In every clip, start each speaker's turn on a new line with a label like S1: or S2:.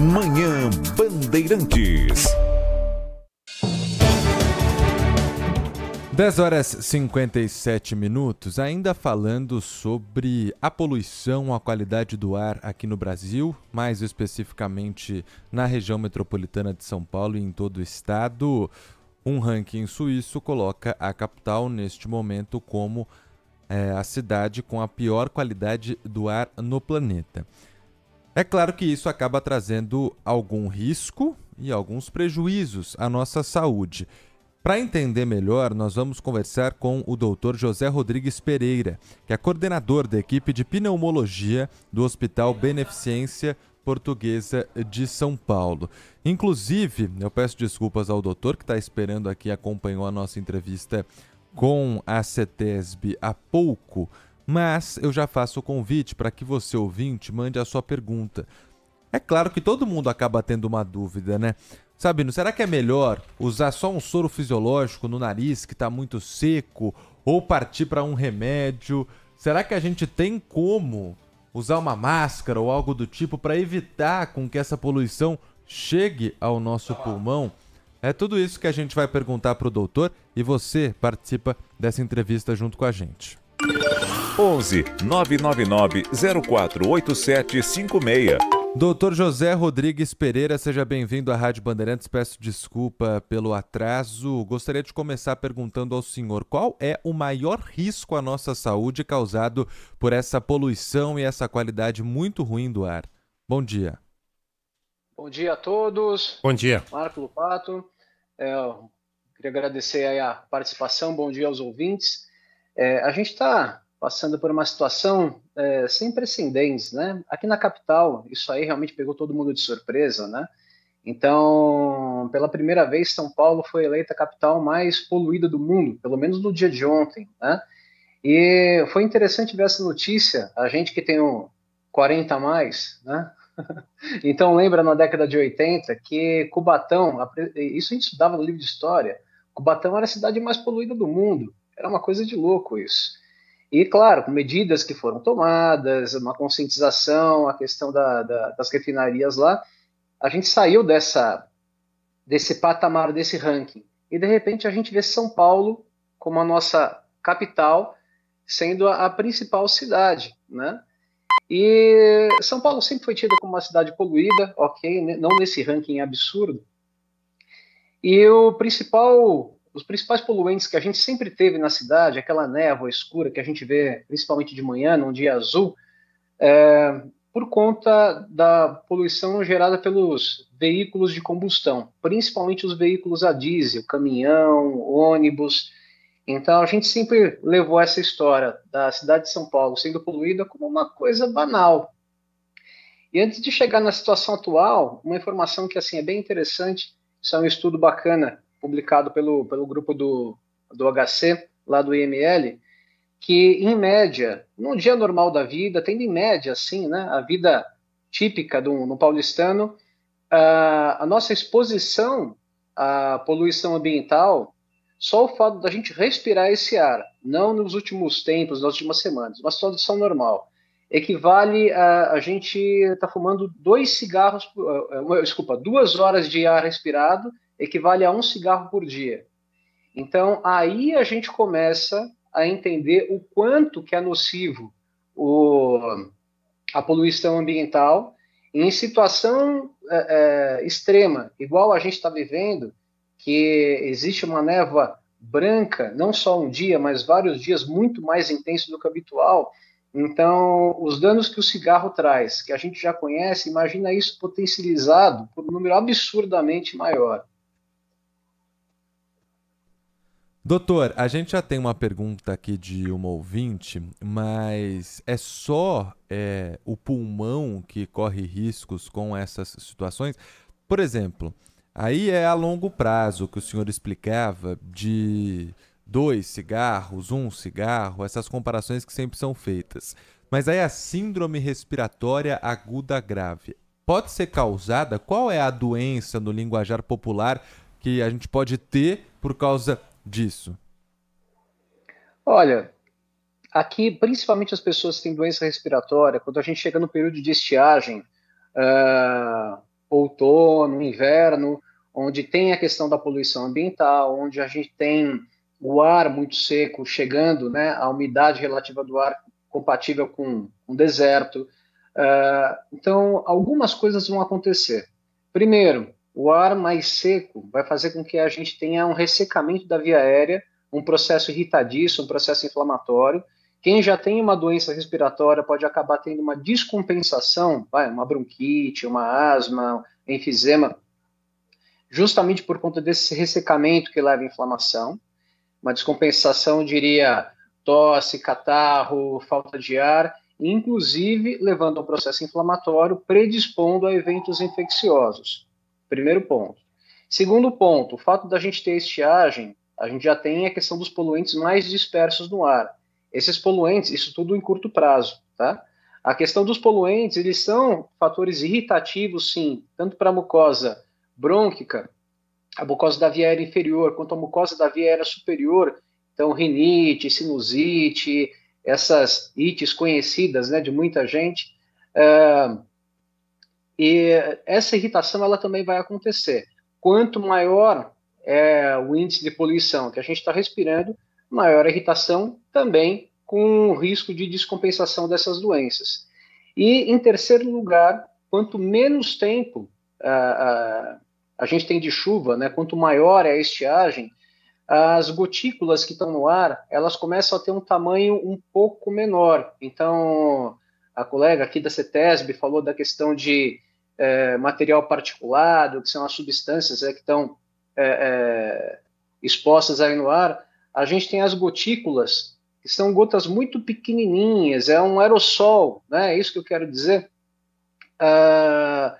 S1: Manhã Bandeirantes. 10 horas 57 minutos, ainda falando sobre a poluição, a qualidade do ar aqui no Brasil, mais especificamente na região metropolitana de São Paulo e em todo o estado. Um ranking suíço coloca a capital neste momento como é, a cidade com a pior qualidade do ar no planeta. É claro que isso acaba trazendo algum risco e alguns prejuízos à nossa saúde. Para entender melhor, nós vamos conversar com o Dr. José Rodrigues Pereira, que é coordenador da equipe de pneumologia do Hospital Beneficência Portuguesa de São Paulo. Inclusive, eu peço desculpas ao doutor que está esperando aqui, acompanhou a nossa entrevista com a CETESB há pouco. Mas eu já faço o convite para que você, ouvinte, mande a sua pergunta. É claro que todo mundo acaba tendo uma dúvida, né? Sabino, será que é melhor usar só um soro fisiológico no nariz que está muito seco ou partir para um remédio? Será que a gente tem como usar uma máscara ou algo do tipo para evitar com que essa poluição chegue ao nosso pulmão? É tudo isso que a gente vai perguntar para o doutor e você participa dessa entrevista junto com a gente. 11 999 048756. Doutor José Rodrigues Pereira, seja bem-vindo à Rádio Bandeirantes. Peço desculpa pelo atraso. Gostaria de começar perguntando ao senhor qual é o maior risco à nossa saúde causado por essa poluição e essa qualidade muito ruim do ar. Bom dia.
S2: Bom dia a todos. Bom dia. Marco Lupato. É, queria agradecer a participação. Bom dia aos ouvintes. É, a gente está passando por uma situação é, sem precedentes, né? Aqui na capital, isso aí realmente pegou todo mundo de surpresa, né? Então, pela primeira vez, São Paulo foi eleita a capital mais poluída do mundo, pelo menos no dia de ontem, né? E foi interessante ver essa notícia, a gente que tem um 40 a mais, né? então, lembra na década de 80 que Cubatão, isso a gente estudava no livro de história, Cubatão era a cidade mais poluída do mundo, era uma coisa de louco isso. E, claro, com medidas que foram tomadas, uma conscientização, a questão da, da, das refinarias lá, a gente saiu dessa, desse patamar, desse ranking. E, de repente, a gente vê São Paulo como a nossa capital sendo a, a principal cidade, né? E São Paulo sempre foi tida como uma cidade poluída, ok, né? não nesse ranking absurdo. E o principal os principais poluentes que a gente sempre teve na cidade, aquela névoa escura que a gente vê principalmente de manhã, num dia azul, é, por conta da poluição gerada pelos veículos de combustão, principalmente os veículos a diesel, caminhão, ônibus. Então a gente sempre levou essa história da cidade de São Paulo sendo poluída como uma coisa banal. E antes de chegar na situação atual, uma informação que assim é bem interessante, isso é um estudo bacana publicado pelo, pelo grupo do, do HC, lá do IML, que em média, num dia normal da vida, tendo em média, assim, né, a vida típica do, do paulistano, a, a nossa exposição à poluição ambiental, só o fato da gente respirar esse ar, não nos últimos tempos, nas últimas semanas, uma situação normal, equivale a a gente estar tá fumando dois cigarros, eh, eh, desculpa, duas horas de ar respirado equivale a um cigarro por dia. Então aí a gente começa a entender o quanto que é nocivo o, a poluição ambiental em situação é, é, extrema, igual a gente está vivendo, que existe uma névoa branca, não só um dia, mas vários dias muito mais intenso do que habitual, então, os danos que o cigarro traz, que a gente já conhece, imagina isso potencializado por um número absurdamente maior.
S1: Doutor, a gente já tem uma pergunta aqui de uma ouvinte, mas é só é, o pulmão que corre riscos com essas situações? Por exemplo, aí é a longo prazo que o senhor explicava de dois cigarros, um cigarro, essas comparações que sempre são feitas. Mas aí a síndrome respiratória aguda grave pode ser causada? Qual é a doença no linguajar popular que a gente pode ter por causa disso?
S2: Olha, aqui, principalmente as pessoas que têm doença respiratória, quando a gente chega no período de estiagem, uh, outono, inverno, onde tem a questão da poluição ambiental, onde a gente tem o ar muito seco chegando, né, a umidade relativa do ar compatível com um deserto. Uh, então, algumas coisas vão acontecer. Primeiro, o ar mais seco vai fazer com que a gente tenha um ressecamento da via aérea, um processo irritadiço, um processo inflamatório. Quem já tem uma doença respiratória pode acabar tendo uma descompensação, uma bronquite, uma asma, enfisema, justamente por conta desse ressecamento que leva à inflamação uma descompensação, diria, tosse, catarro, falta de ar, inclusive levando a um processo inflamatório, predispondo a eventos infecciosos. Primeiro ponto. Segundo ponto, o fato da gente ter estiagem, a gente já tem a questão dos poluentes mais dispersos no ar. Esses poluentes, isso tudo em curto prazo, tá? A questão dos poluentes, eles são fatores irritativos, sim, tanto para a mucosa brônquica a mucosa da via aérea inferior, quanto a mucosa da via aérea superior. Então, rinite, sinusite, essas ites conhecidas né, de muita gente. Ah, e essa irritação ela também vai acontecer. Quanto maior é o índice de poluição que a gente está respirando, maior a irritação também com o risco de descompensação dessas doenças. E, em terceiro lugar, quanto menos tempo uh, uh, a gente tem de chuva, né? Quanto maior é a estiagem, as gotículas que estão no ar, elas começam a ter um tamanho um pouco menor. Então, a colega aqui da CETESB falou da questão de é, material particulado, que são as substâncias é, que estão é, é, expostas aí no ar. A gente tem as gotículas, que são gotas muito pequenininhas, é um aerossol, né? É isso que eu quero dizer. Uh,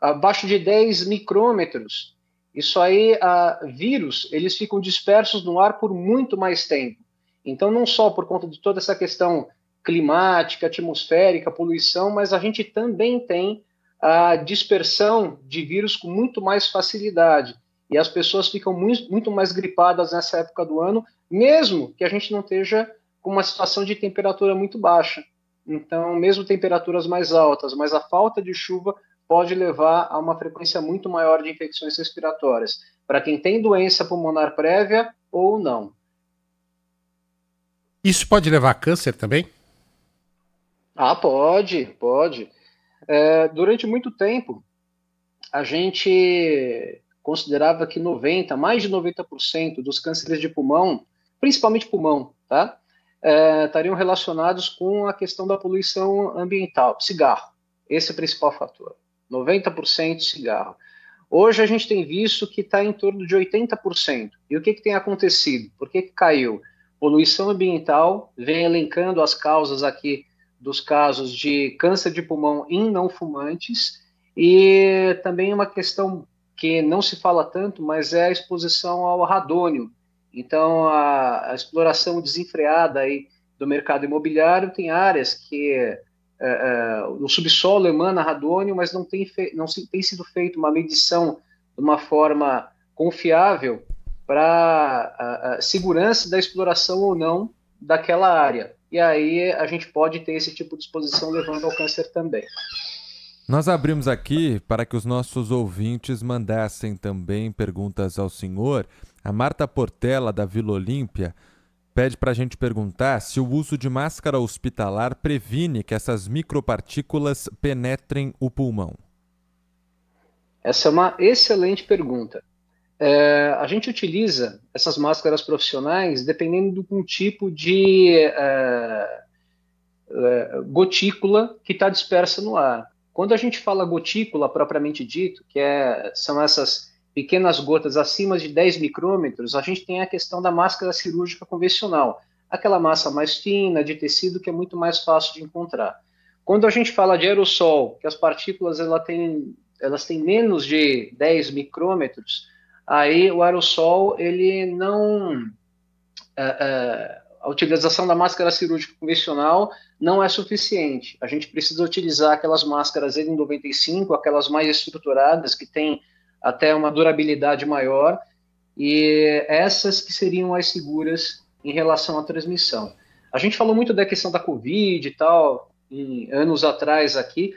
S2: abaixo de 10 micrômetros. Isso aí, uh, vírus, eles ficam dispersos no ar por muito mais tempo. Então, não só por conta de toda essa questão climática, atmosférica, poluição, mas a gente também tem a dispersão de vírus com muito mais facilidade. E as pessoas ficam muito, muito mais gripadas nessa época do ano, mesmo que a gente não esteja com uma situação de temperatura muito baixa. Então, mesmo temperaturas mais altas, mas a falta de chuva pode levar a uma frequência muito maior de infecções respiratórias, para quem tem doença pulmonar prévia ou não. Isso pode levar a câncer também? Ah, pode, pode. É, durante muito tempo, a gente considerava que 90, mais de 90% dos cânceres de pulmão, principalmente pulmão, tá? É, estariam relacionados com a questão da poluição ambiental, cigarro. Esse é o principal fator. 90% cigarro. Hoje a gente tem visto que está em torno de 80%. E o que, que tem acontecido? Por que, que caiu? Poluição ambiental vem elencando as causas aqui dos casos de câncer de pulmão em não fumantes e também uma questão que não se fala tanto, mas é a exposição ao radônio. Então, a, a exploração desenfreada aí do mercado imobiliário tem áreas que é, no é, subsolo emana radônio, mas não tem, não tem sido feita uma medição de uma forma confiável para segurança da exploração ou não daquela área. E aí a gente pode ter esse tipo de exposição levando ao câncer também.
S1: Nós abrimos aqui para que os nossos ouvintes mandassem também perguntas ao senhor. A Marta Portela, da Vila Olímpia, pede para a gente perguntar se o uso de máscara hospitalar previne que essas micropartículas penetrem o pulmão.
S2: Essa é uma excelente pergunta. É, a gente utiliza essas máscaras profissionais dependendo do tipo de é, é, gotícula que está dispersa no ar. Quando a gente fala gotícula propriamente dito, que é, são essas pequenas gotas acima de 10 micrômetros, a gente tem a questão da máscara cirúrgica convencional, aquela massa mais fina, de tecido, que é muito mais fácil de encontrar. Quando a gente fala de aerossol, que as partículas ela tem, elas têm menos de 10 micrômetros, aí o aerossol, ele não... a, é, é, a utilização da máscara cirúrgica convencional não é suficiente. A gente precisa utilizar aquelas máscaras N95, aquelas mais estruturadas, que têm até uma durabilidade maior, e essas que seriam as seguras em relação à transmissão. A gente falou muito da questão da Covid e tal, em anos atrás aqui,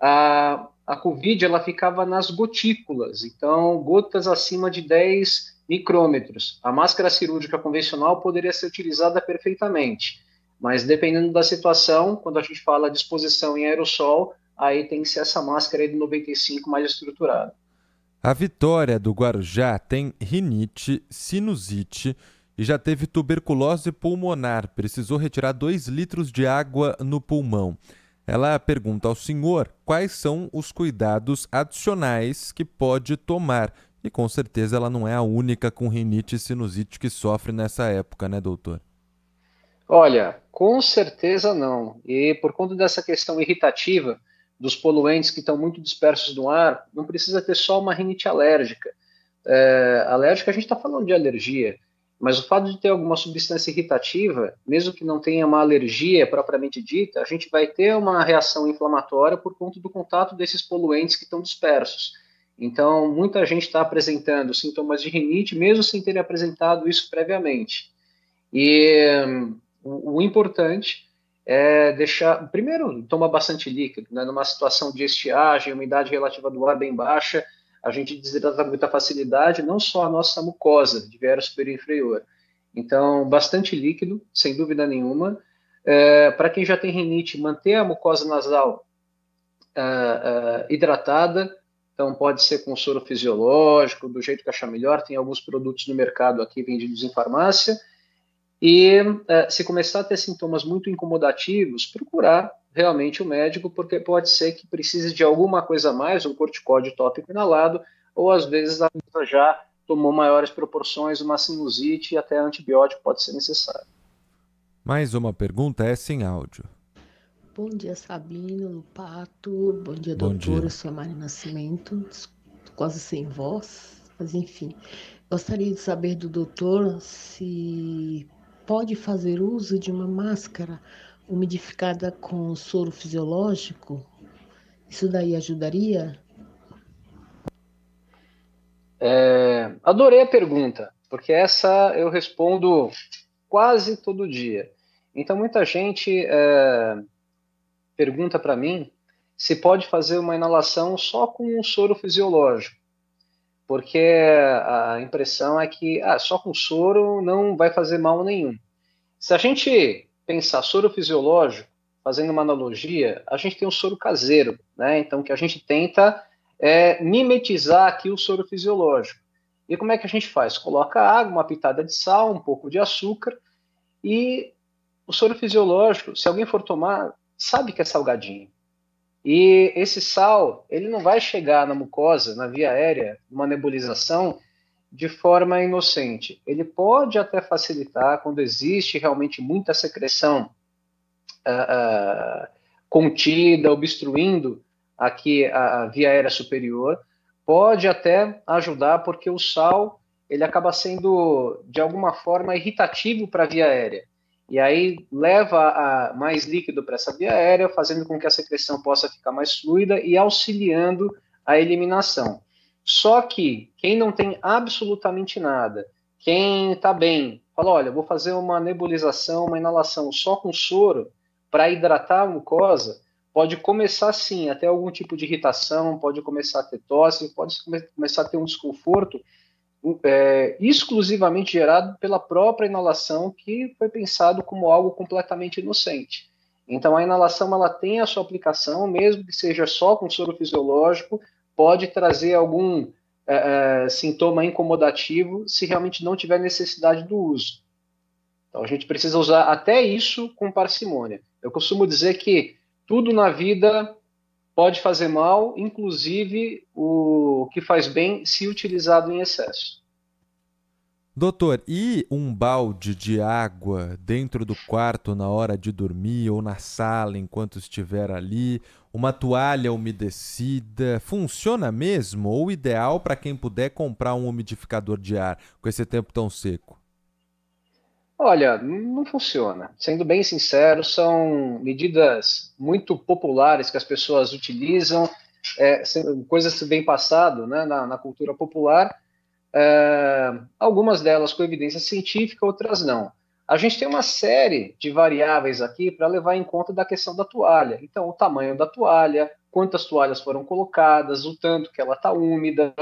S2: a, a Covid ela ficava nas gotículas, então gotas acima de 10 micrômetros. A máscara cirúrgica convencional poderia ser utilizada perfeitamente, mas dependendo da situação, quando a gente fala de exposição em aerossol, aí tem que ser essa máscara de 95 mais estruturada.
S1: A Vitória do Guarujá tem rinite, sinusite e já teve tuberculose pulmonar. Precisou retirar 2 litros de água no pulmão. Ela pergunta ao senhor quais são os cuidados adicionais que pode tomar. E com certeza ela não é a única com rinite e sinusite que sofre nessa época, né, doutor?
S2: Olha, com certeza não. E por conta dessa questão irritativa, dos poluentes que estão muito dispersos no ar, não precisa ter só uma rinite alérgica. É, alérgica, a gente está falando de alergia, mas o fato de ter alguma substância irritativa, mesmo que não tenha uma alergia propriamente dita, a gente vai ter uma reação inflamatória por conta do contato desses poluentes que estão dispersos. Então, muita gente está apresentando sintomas de rinite, mesmo sem ter apresentado isso previamente. E um, o importante é deixar. Primeiro, toma bastante líquido, né? Numa situação de estiagem, umidade relativa do ar bem baixa, a gente desidrata com muita facilidade, não só a nossa mucosa de viária superior e inferior. Então, bastante líquido, sem dúvida nenhuma. É, Para quem já tem rinite, manter a mucosa nasal é, é, hidratada. Então, pode ser com soro fisiológico, do jeito que achar melhor. Tem alguns produtos no mercado aqui vendidos em farmácia. E eh, se começar a ter sintomas muito incomodativos, procurar realmente o médico, porque pode ser que precise de alguma coisa a mais, um corticóide tópico inalado, ou às vezes a pessoa já tomou maiores proporções, uma sinusite e até antibiótico pode ser necessário.
S1: Mais uma pergunta é sem áudio.
S2: Bom dia, Sabino, Lupato. Bom dia, Bom doutora. Dia. Eu sou a Mari Nascimento, quase sem voz, mas enfim. Gostaria de saber do doutor se pode fazer uso de uma máscara umidificada com soro fisiológico? Isso daí ajudaria? É, adorei a pergunta, porque essa eu respondo quase todo dia. Então, muita gente é, pergunta para mim se pode fazer uma inalação só com um soro fisiológico porque a impressão é que ah, só com soro não vai fazer mal nenhum. Se a gente pensar soro fisiológico, fazendo uma analogia, a gente tem um soro caseiro, né? Então, que a gente tenta é, mimetizar aqui o soro fisiológico. E como é que a gente faz? Coloca água, uma pitada de sal, um pouco de açúcar e o soro fisiológico, se alguém for tomar, sabe que é salgadinho. E esse sal, ele não vai chegar na mucosa, na via aérea, uma nebulização, de forma inocente. Ele pode até facilitar quando existe realmente muita secreção uh, uh, contida, obstruindo aqui a, a, via aérea superior, pode até ajudar porque o sal ele acaba sendo de alguma forma irritativo para a via aérea e aí leva mais líquido para essa via aérea, fazendo com que a secreção possa ficar mais fluida e auxiliando a eliminação. Só que quem não tem absolutamente nada, quem está bem, fala: olha, vou fazer uma nebulização, uma inalação só com soro para hidratar a mucosa, pode começar sim, até algum tipo de irritação, pode começar a ter tosse, pode começar a ter um desconforto é, exclusivamente gerado pela própria inalação, que foi pensado como algo completamente inocente. Então, a inalação ela tem a sua aplicação, mesmo que seja só com soro fisiológico, pode trazer algum é, é, sintoma incomodativo se realmente não tiver necessidade do uso. Então, a gente precisa usar até isso com parcimônia. Eu costumo dizer que tudo na vida pode fazer mal, inclusive o que faz bem se utilizado em excesso.
S1: Doutor, e um balde de água dentro do quarto na hora de dormir ou na sala enquanto estiver ali? Uma toalha umedecida? Funciona mesmo? Ou ideal para quem puder comprar um umidificador de ar com esse tempo tão seco?
S2: Olha, não funciona. Sendo bem sincero, são medidas muito populares que as pessoas utilizam, é, coisas bem passado né, na, na, cultura popular, é, algumas delas com evidência científica, outras não. A gente tem uma série de variáveis aqui para levar em conta da questão da toalha. Então, o tamanho da toalha, quantas toalhas foram colocadas, o tanto que ela está úmida,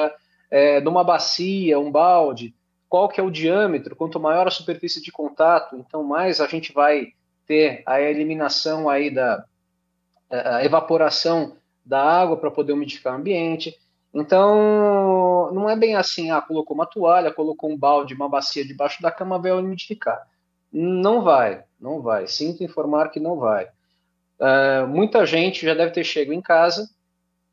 S2: é, numa bacia, um balde qual que é o diâmetro, quanto maior a superfície de contato, então mais a gente vai ter a eliminação aí da evaporação da água para poder umidificar o ambiente. Então, não é bem assim, ah, colocou uma toalha, colocou um balde, uma bacia debaixo da cama, vai umidificar. Não vai, não vai. Sinto informar que não vai. Uh, muita gente já deve ter chegado em casa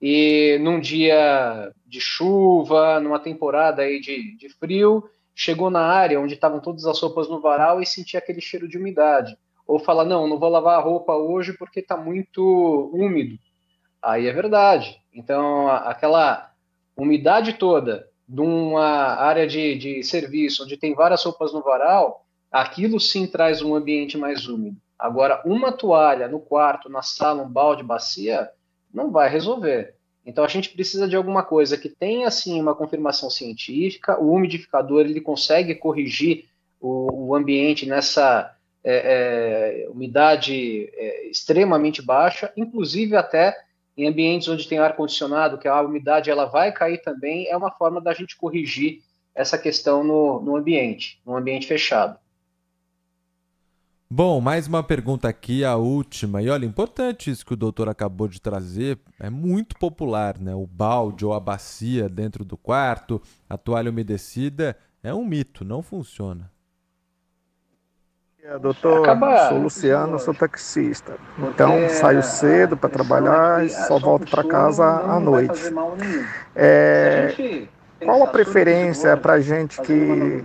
S2: e num dia de chuva, numa temporada aí de, de frio, chegou na área onde estavam todas as roupas no varal e sentia aquele cheiro de umidade. Ou fala, não, não vou lavar a roupa hoje porque está muito úmido. Aí é verdade. Então, aquela umidade toda de uma área de, de serviço onde tem várias roupas no varal, aquilo sim traz um ambiente mais úmido. Agora, uma toalha no quarto, na sala, um balde, bacia, não vai resolver. Então a gente precisa de alguma coisa que tenha assim uma confirmação científica. O umidificador ele consegue corrigir o, o ambiente nessa é, é, umidade é, extremamente baixa, inclusive até em ambientes onde tem ar condicionado, que a umidade ela vai cair também. É uma forma da gente corrigir essa questão no, no ambiente, no ambiente fechado.
S1: Bom, mais uma pergunta aqui, a última. E olha, importante isso que o doutor acabou de trazer. É muito popular, né? O balde ou a bacia dentro do quarto, a toalha umedecida, é um mito, não funciona.
S2: É, doutor, Acaba... sou Luciano, sou taxista. Então é, saio cedo para é trabalhar e é só volto para casa à noite. É, qual a preferência para gente que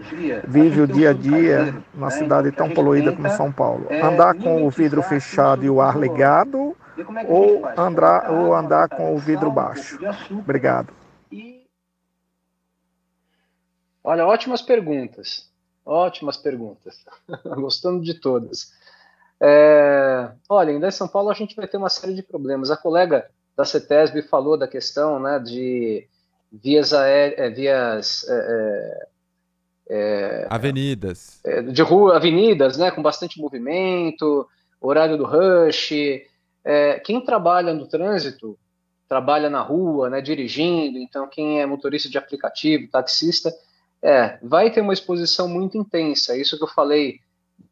S2: vive o dia a dia numa cidade tão poluída como São Paulo? Andar com o vidro fechado e o ar ligado ou andar, ou andar com o vidro baixo? Obrigado. Olha, ótimas perguntas. Ótimas perguntas. Gostando de todas. É, olha, em São Paulo a gente vai ter uma série de problemas. A colega da CETESB falou da questão né, de vias, aéreas, é, vias é, é, é
S1: avenidas.
S2: É, de rua, avenidas, né, com bastante movimento, horário do rush. É, quem trabalha no trânsito, trabalha na rua, né, dirigindo, então quem é motorista de aplicativo, taxista, é, vai ter uma exposição muito intensa. Isso que eu falei,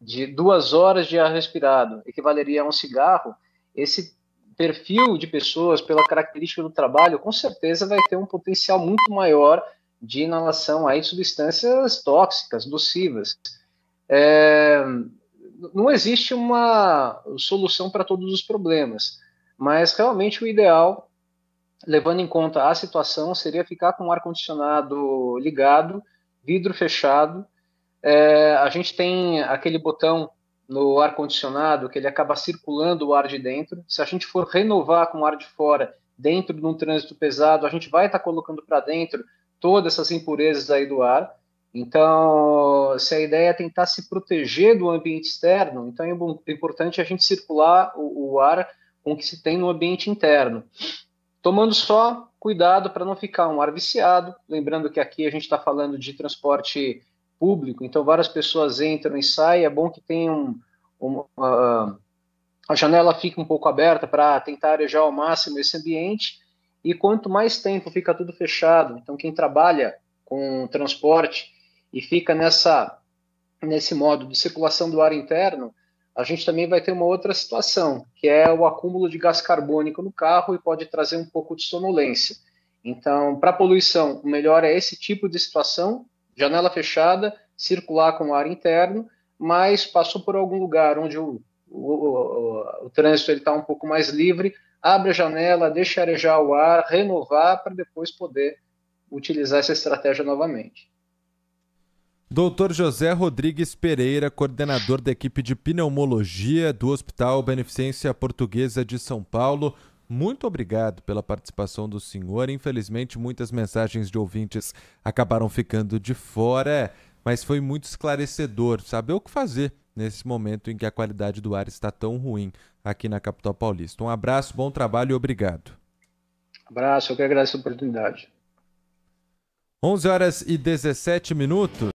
S2: de duas horas de ar respirado, equivaleria a um cigarro, esse perfil de pessoas, pela característica do trabalho, com certeza vai ter um potencial muito maior de inalação aí de substâncias tóxicas, nocivas. É, não existe uma solução para todos os problemas, mas realmente o ideal, levando em conta a situação, seria ficar com o ar-condicionado ligado, vidro fechado. É, a gente tem aquele botão no ar condicionado que ele acaba circulando o ar de dentro. Se a gente for renovar com o ar de fora dentro de um trânsito pesado, a gente vai estar tá colocando para dentro todas essas impurezas aí do ar. Então, se a ideia é tentar se proteger do ambiente externo, então é importante a gente circular o, o ar com o que se tem no ambiente interno. Tomando só cuidado para não ficar um ar viciado, lembrando que aqui a gente está falando de transporte público, então várias pessoas entram e saem, é bom que tenha um, um uh, a janela fica um pouco aberta para tentar arejar ao máximo esse ambiente, e quanto mais tempo fica tudo fechado, então quem trabalha com transporte e fica nessa nesse modo de circulação do ar interno, a gente também vai ter uma outra situação, que é o acúmulo de gás carbônico no carro e pode trazer um pouco de sonolência. Então, para poluição, o melhor é esse tipo de situação, janela fechada, circular com o ar interno, mas passou por algum lugar onde o, o, o, o trânsito está um pouco mais livre, abre a janela, deixa arejar o ar, renovar para depois poder utilizar essa estratégia novamente.
S1: Dr. José Rodrigues Pereira, coordenador da equipe de pneumologia do Hospital Beneficência Portuguesa de São Paulo. Muito obrigado pela participação do senhor. Infelizmente, muitas mensagens de ouvintes acabaram ficando de fora, mas foi muito esclarecedor saber o que fazer nesse momento em que a qualidade do ar está tão ruim aqui na capital paulista. Um abraço, bom trabalho e obrigado.
S2: Abraço, eu que agradeço a oportunidade.
S1: 11 horas e 17 minutos.